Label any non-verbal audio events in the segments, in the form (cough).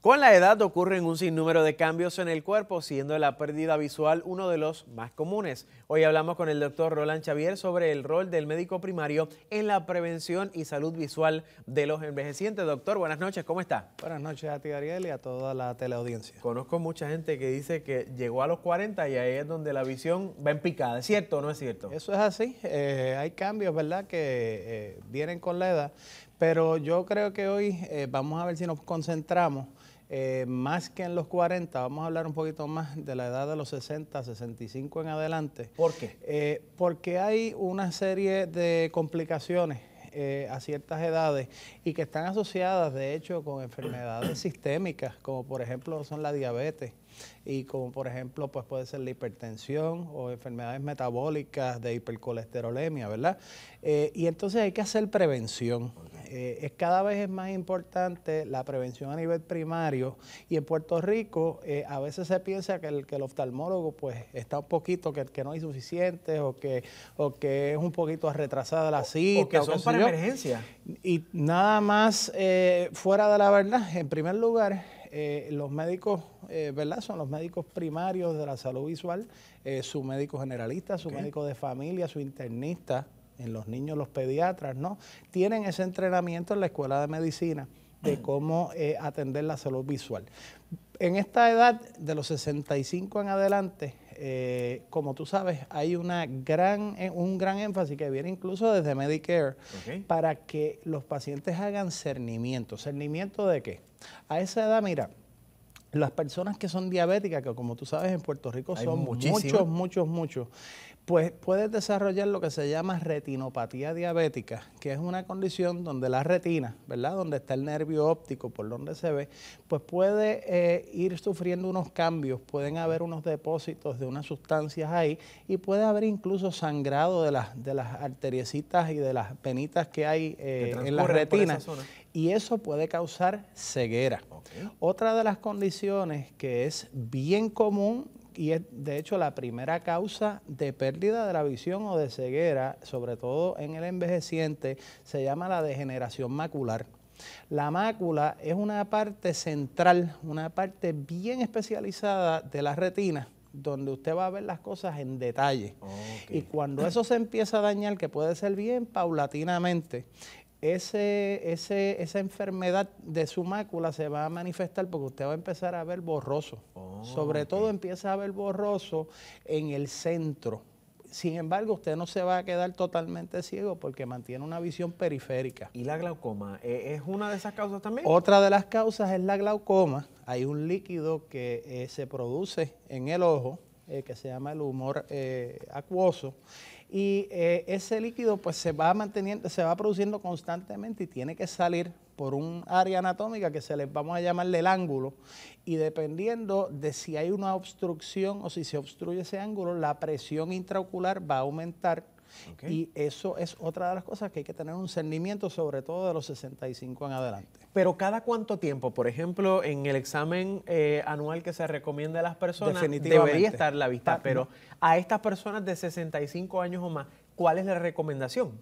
Con la edad ocurren un sinnúmero de cambios en el cuerpo, siendo la pérdida visual uno de los más comunes. Hoy hablamos con el doctor Roland Xavier sobre el rol del médico primario en la prevención y salud visual de los envejecientes. Doctor, buenas noches, ¿cómo está? Buenas noches a ti, Ariel, y a toda la teleaudiencia. Conozco mucha gente que dice que llegó a los 40 y ahí es donde la visión va en picada. ¿Es cierto o no es cierto? Eso es así. Eh, hay cambios, ¿verdad?, que eh, vienen con la edad. Pero yo creo que hoy eh, vamos a ver si nos concentramos eh, más que en los 40, vamos a hablar un poquito más de la edad de los 60, 65 en adelante. ¿Por qué? Eh, porque hay una serie de complicaciones eh, a ciertas edades y que están asociadas, de hecho, con enfermedades (clears throat) sistémicas, como por ejemplo son la diabetes y como por ejemplo pues puede ser la hipertensión o enfermedades metabólicas de hipercolesterolemia, ¿verdad? y entonces hay que hacer prevención. Eh, es cada vez es más importante la prevención a nivel primario y en Puerto Rico eh, a veces se piensa que el, que el oftalmólogo pues está un poquito, que, que no hay suficientes o que, o que es un poquito retrasada la cita. O, que son para emergencia. Y nada más eh, fuera de la verdad, en primer lugar, los médicos, ¿verdad? Son los médicos primarios de la salud visual, su médico generalista, su médico de familia, su internista, en los niños, los pediatras, ¿no? Tienen ese entrenamiento en la escuela de medicina de cómo eh, atender la salud visual. En esta edad, de los 65 en adelante, eh, como tú sabes, hay una gran, eh, un gran énfasis que viene incluso desde Medicare para que los pacientes hagan cernimiento. ¿Cernimiento de qué? A esa edad, mira, las personas que son diabéticas, que como tú sabes en Puerto Rico son muchos, muchos, muchos, pues puedes desarrollar lo que se llama retinopatía diabética, que es una condición donde la retina, ¿verdad? Donde está el nervio óptico, por donde se ve, pues puede eh, ir sufriendo unos cambios, pueden haber unos depósitos de unas sustancias ahí y puede haber incluso sangrado de las, de las arteriecitas y de las penitas que hay eh, en la retina y eso puede causar ceguera. Otra de las condiciones que es bien común y es de hecho la primera causa de pérdida de la visión o de ceguera, sobre todo en el envejeciente, se llama la degeneración macular. La mácula es una parte central, una parte bien especializada de la retina donde usted va a ver las cosas en detalle. Y cuando eso se empieza a dañar, que puede ser bien paulatinamente, ese, esa enfermedad de su mácula se va a manifestar porque usted va a empezar a ver borroso. Oh, Sobre todo empieza a ver borroso en el centro. Sin embargo, usted no se va a quedar totalmente ciego porque mantiene una visión periférica. ¿Y la glaucoma eh, es una de esas causas también? Otra de las causas es la glaucoma. Hay un líquido que eh, se produce en el ojo eh, que se llama el humor acuoso y eh, ese líquido pues se va manteniendo, se va produciendo constantemente y tiene que salir por un área anatómica que se le vamos a llamar el ángulo y dependiendo de si hay una obstrucción o si se obstruye ese ángulo, la presión intraocular va a aumentar y eso es otra de las cosas que hay que tener un cernimiento, sobre todo de los 65 en adelante. Pero cada cuánto tiempo, por ejemplo, en el examen eh, anual que se recomienda a las personas, debería estar la vista, ah, pero a estas personas de 65 años o más, ¿cuál es la recomendación?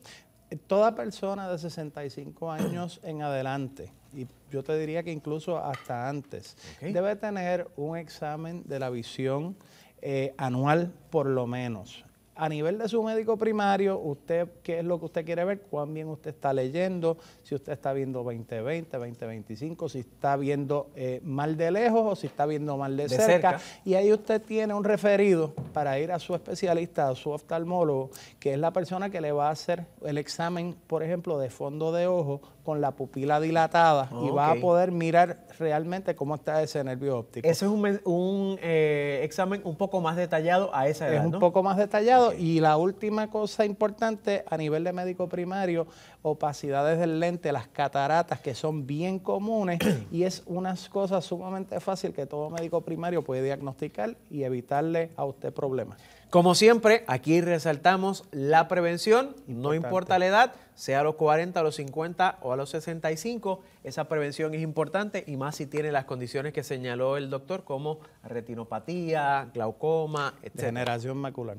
Toda persona de 65 años (clears throat) en adelante, y yo te diría que incluso hasta antes, debe tener un examen de la visión eh, anual por lo menos a nivel de su médico primario, usted qué es lo que usted quiere ver, cuán bien usted está leyendo, si usted está viendo 2020, 2025, si está viendo eh, mal de lejos o si está viendo mal de, cerca. Y ahí usted tiene un referido para ir a su especialista, a su oftalmólogo, que es la persona que le va a hacer el examen, por ejemplo, de fondo de ojo con la pupila dilatada y va a poder mirar realmente cómo está ese nervio óptico. Eso es un, eh, examen un poco más detallado a esa edad. Es un poco más detallado y la última cosa importante a nivel de médico primario, opacidades del lente, las cataratas que son bien comunes (clears throat) y es una cosa sumamente fácil que todo médico primario puede diagnosticar y evitarle a usted problemas. Como siempre, aquí resaltamos la prevención, no importa la edad, sea a los 40, a los 50 o a los 65, esa prevención es importante y más si tiene las condiciones que señaló el doctor como retinopatía, glaucoma, etc. Degeneración macular.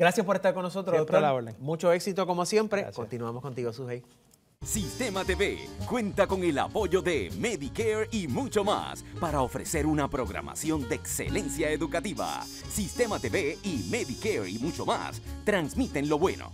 Gracias por estar con nosotros, Mucho éxito como siempre. Continuamos contigo, Sujei. Sistema TV cuenta con el apoyo de Medicare y mucho más para ofrecer una programación de excelencia educativa. Sistema TV y Medicare y mucho más transmiten lo bueno.